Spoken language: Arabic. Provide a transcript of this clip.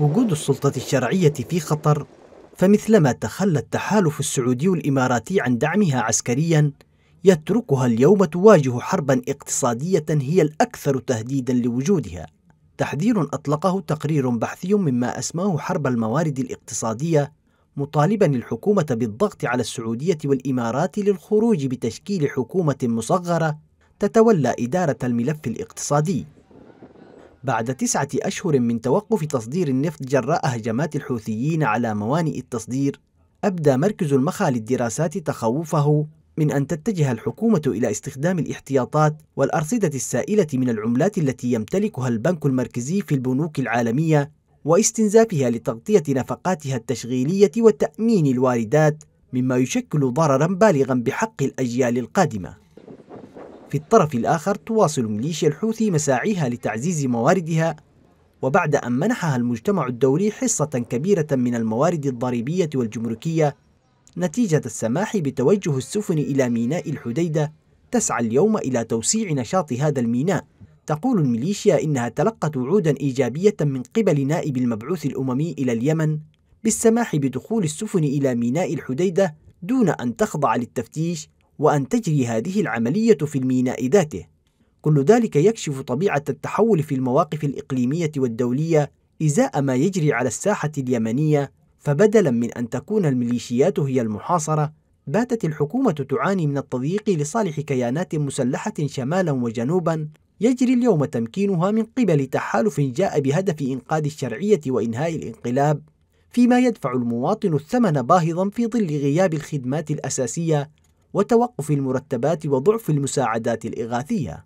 وجود السلطة الشرعية في خطر فمثلما تخلى التحالف السعودي الإماراتي عن دعمها عسكريا يتركها اليوم تواجه حربا اقتصادية هي الأكثر تهديدا لوجودها تحذير أطلقه تقرير بحثي مما أسماه حرب الموارد الاقتصادية مطالبا الحكومة بالضغط على السعودية والإمارات للخروج بتشكيل حكومة مصغرة تتولى إدارة الملف الاقتصادي بعد تسعة أشهر من توقف تصدير النفط جراء هجمات الحوثيين على موانئ التصدير أبدى مركز المخا للدراسات تخوفه من أن تتجه الحكومة إلى استخدام الاحتياطات والأرصدة السائلة من العملات التي يمتلكها البنك المركزي في البنوك العالمية واستنزافها لتغطية نفقاتها التشغيلية وتأمين الواردات مما يشكل ضررا بالغا بحق الأجيال القادمة في الطرف الآخر تواصل ميليشيا الحوثي مساعيها لتعزيز مواردها وبعد أن منحها المجتمع الدولي حصة كبيرة من الموارد الضريبية والجمركية نتيجة السماح بتوجه السفن إلى ميناء الحديدة تسعى اليوم إلى توسيع نشاط هذا الميناء تقول الميليشيا إنها تلقت وعودا إيجابية من قبل نائب المبعوث الأممي إلى اليمن بالسماح بدخول السفن إلى ميناء الحديدة دون أن تخضع للتفتيش وأن تجري هذه العملية في الميناء ذاته. كل ذلك يكشف طبيعة التحول في المواقف الإقليمية والدولية إزاء ما يجري على الساحة اليمنية، فبدلاً من أن تكون الميليشيات هي المحاصرة، باتت الحكومة تعاني من التضييق لصالح كيانات مسلحة شمالاً وجنوباً يجري اليوم تمكينها من قبل تحالف جاء بهدف إنقاذ الشرعية وإنهاء الانقلاب، فيما يدفع المواطن الثمن باهظاً في ظل غياب الخدمات الأساسية وتوقف المرتبات وضعف المساعدات الإغاثية